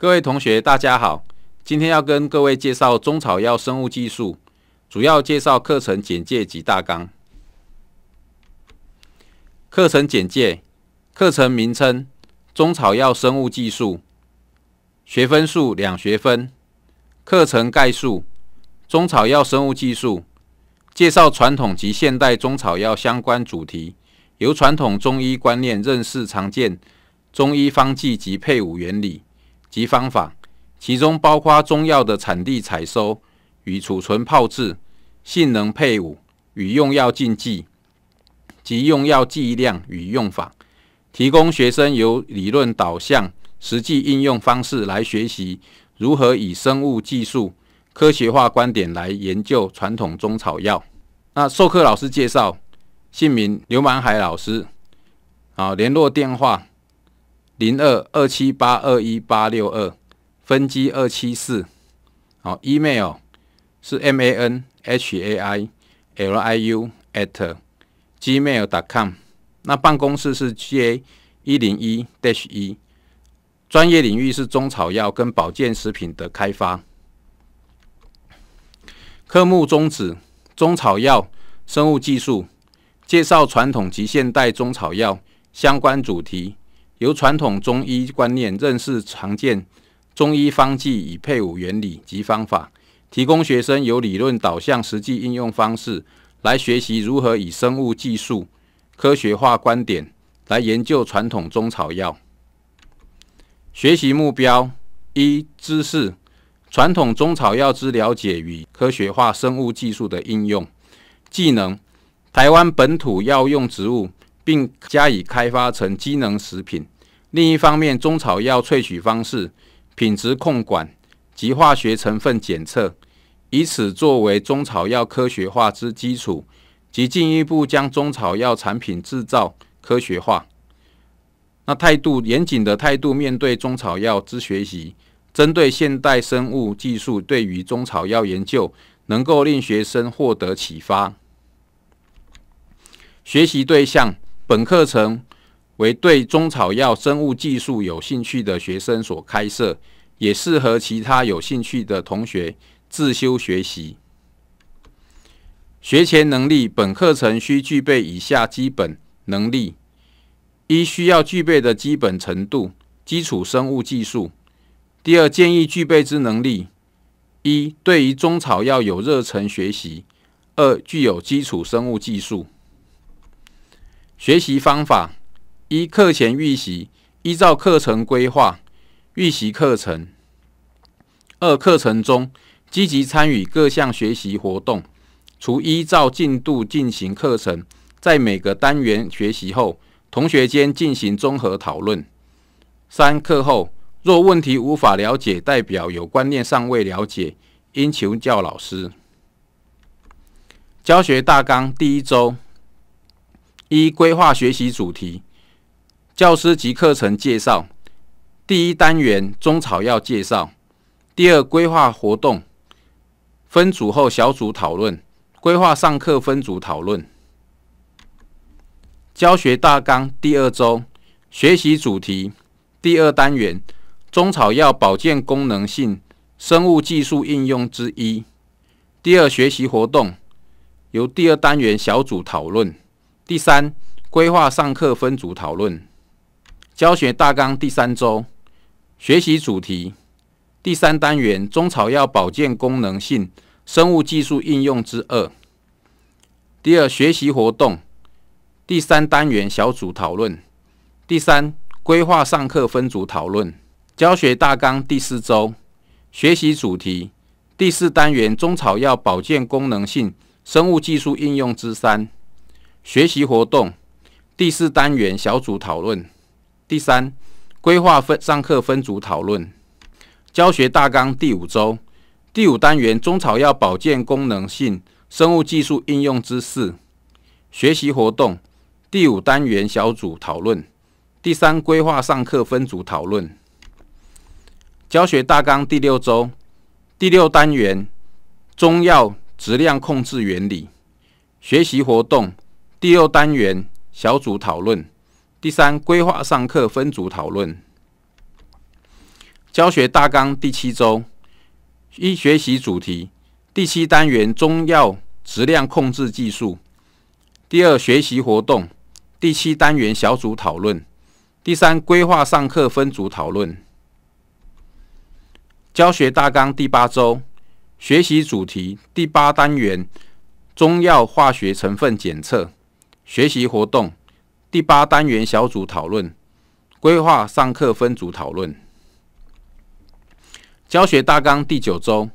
各位同学，大家好。今天要跟各位介绍中草药生物技术，主要介绍课程简介及大纲。课程简介：课程名称中草药生物技术，学分数两学分。课程概述：中草药生物技术介绍传统及现代中草药相关主题，由传统中医观念认识常见中医方剂及配伍原理。及方法，其中包括中药的产地、采收与储存、炮制、性能、配伍与用药禁忌及用药剂量与用法，提供学生由理论导向实际应用方式来学习如何以生物技术科学化观点来研究传统中草药。那授课老师介绍，姓名刘满海老师，啊，联络电话。零二二七八二一八六二分机二七四。好，email 是 manhailiu at gmail.com。那办公室是 ga 一零一 dash 一。专业领域是中草药跟保健食品的开发。科目宗旨：中草药、生物技术，介绍传统及现代中草药相关主题。由传统中医观念认识常见中医方剂与配伍原理及方法，提供学生由理论导向实际应用方式来学习如何以生物技术科学化观点来研究传统中草药。学习目标一：知识，传统中草药之了解与科学化生物技术的应用；技能，台湾本土药用植物。并加以开发成机能食品。另一方面，中草药萃取方式、品质控管及化学成分检测，以此作为中草药科学化之基础，及进一步将中草药产品制造科学化。那态度严谨的态度面对中草药之学习，针对现代生物技术对于中草药研究，能够令学生获得启发。学习对象。本课程为对中草药生物技术有兴趣的学生所开设，也适合其他有兴趣的同学自修学习。学前能力，本课程需具备以下基本能力：一、需要具备的基本程度，基础生物技术；第二，建议具备之能力：一、对于中草药有热忱学习；二、具有基础生物技术。学习方法：一、课前预习，依照课程规划预习课程；二、课程中积极参与各项学习活动，除依照进度进行课程，在每个单元学习后，同学间进行综合讨论；三、课后若问题无法了解，代表有观念尚未了解，应求教老师。教学大纲第一周。一规划学习主题，教师及课程介绍。第一单元中草药介绍。第二规划活动，分组后小组讨论。规划上课分组讨论。教学大纲第二周学习主题第二单元中草药保健功能性生物技术应用之一。第二学习活动由第二单元小组讨论。第三，规划上课分组讨论，教学大纲第三周学习主题第三单元中草药保健功能性生物技术应用之二。第二学习活动第三单元小组讨论。第三，规划上课分组讨论，教学大纲第四周学习主题第四单元中草药保健功能性生物技术应用之三。学习活动第四单元小组讨论，第三规划分上课分组讨论。教学大纲第五周第五单元中草药保健功能性生物技术应用知识。学习活动第五单元小组讨论，第三规划上课分组讨论。教学大纲第六周第六单元中药质量控制原理。学习活动。第六单元小组讨论，第三规划上课分组讨论。教学大纲第七周，一学习主题第七单元中药质量控制技术。第二学习活动第七单元小组讨论，第三规划上课分组讨论。教学大纲第八周，学习主题第八单元中药化学成分检测。学习活动第八单元小组讨论，规划上课分组讨论。教学大纲第九周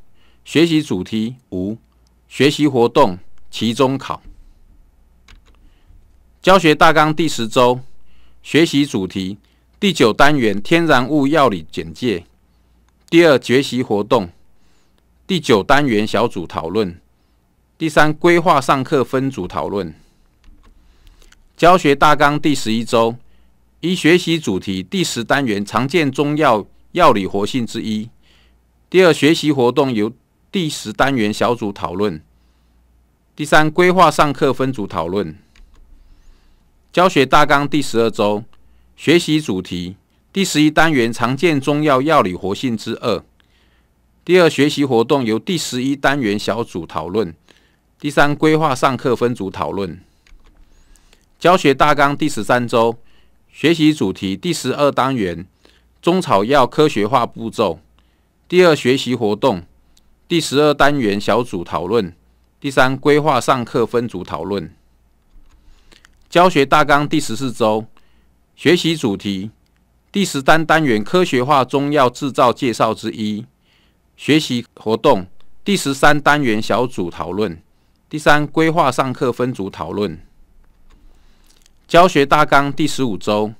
学习主题五，学习活动期中考。教学大纲第十周学习主题第九单元天然物药理简介。第二学习活动第九单元小组讨论。第三规划上课分组讨论。教学大纲第十一周，一学习主题第十单元常见中药药理活性之一。第二学习活动由第十单元小组讨论。第三规划上课分组讨论。教学大纲第十二周，学习主题第十一单元常见中药药理活性之二。第二学习活动由第十一单元小组讨论。第三规划上课分组讨论。教学大纲第十三周学习主题第十二单元中草药科学化步骤。第二学习活动第十二单元小组讨论。第三规划上课分组讨论。教学大纲第十四周学习主题第十三单元科学化中药制造介绍之一。学习活动第十三单元小组讨论。第三规划上课分组讨论。教学大纲第十五周，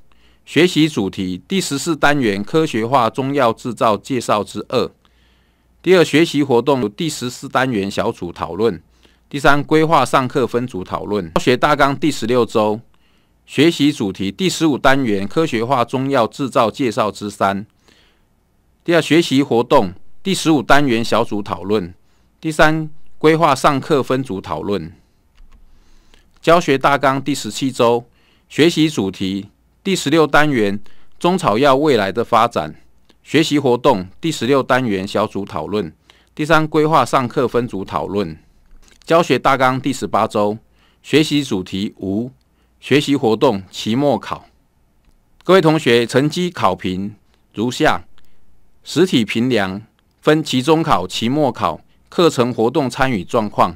学习主题第十四单元科学化中药制造介绍之二。第二学习活动第十四单元小组讨论。第三规划上课分组讨论。教学大纲第十六周，学习主题第十五单元科学化中药制造介绍之三。第二学习活动第十五单元小组讨论。第三规划上课分组讨论。教学大纲第十七周。学习主题第十六单元中草药未来的发展，学习活动第十六单元小组讨论，第三规划上课分组讨论，教学大纲第十八周学习主题五，学习活动期末考，各位同学成绩考评如下：实体评量分期中考、期末考、课程活动参与状况，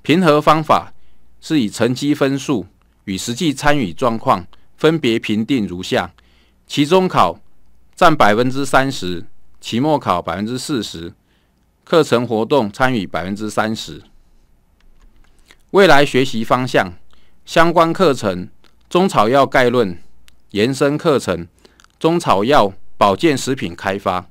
评核方法是以成绩分数。与实际参与状况分别评定如下：期中考占百分之三十，期末考百分之四十，课程活动参与百分之三十。未来学习方向相关课程：中草药概论，延伸课程：中草药保健食品开发。